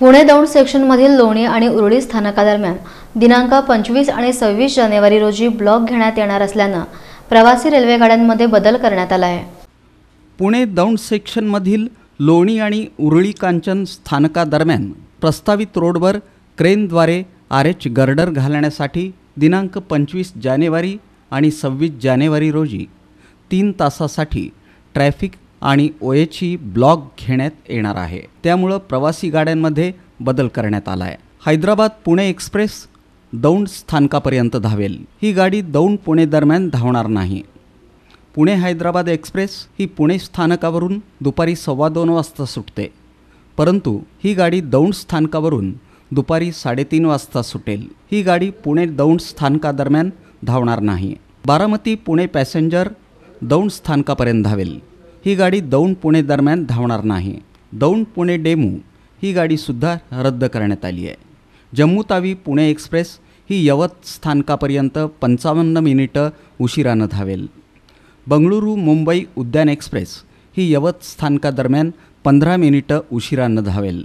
पुणे दौंड सेक्शनमधील लोणी आणि उरळी स्थानकादरम्यान दिनांक पंचवीस आणि सव्वीस जानेवारी रोजी ब्लॉक घेण्यात येणार असल्यानं प्रवासी रेल्वेगाड्यांमध्ये बदल करण्यात आला आहे पुणे दौंड सेक्शनमधील लोणी आणि उरळी कांचन स्थानकादरम्यान प्रस्तावित रोडवर क्रेनद्वारे आर एच गर्डर घालण्यासाठी दिनांक पंचवीस जानेवारी आणि सव्वीस जानेवारी रोजी तीन तासासाठी ट्रॅफिक आणि ओएची ब्लॉक घेण्यात येणार आहे त्यामुळं प्रवासी गाड्यांमध्ये बदल करण्यात आला आहे हैदराबाद पुणे एक्सप्रेस दौंड स्थानकापर्यंत धावेल ही गाडी दौंड पुणे दरम्यान धावणार नाही पुणे हैदराबाद एक्सप्रेस ही पुणे स्थानकावरून दुपारी सव्वा दोन वाजता सुटते परंतु ही गाडी दौंड स्थानकावरून दुपारी साडेतीन वाजता सुटेल ही गाडी पुणे दौंड स्थानकादरम्यान धावणार नाही बारामती पुणे पॅसेंजर दौंड स्थानकापर्यंत धावेल ही गाडी दौंड पुणे दरम्यान धावणार नाही दौंड पुणे डेमू ही गाडीसुद्धा रद्द करण्यात आली आहे जम्मू तावी पुणे एक्सप्रेस ही यवत स्थानकापर्यंत पंचावन्न मिनिटं उशिरानं धावेल बंगळुरू मुंबई उद्यान एक्सप्रेस ही यवत स्थानकादरम्यान पंधरा मिनिटं उशिरानं धावेल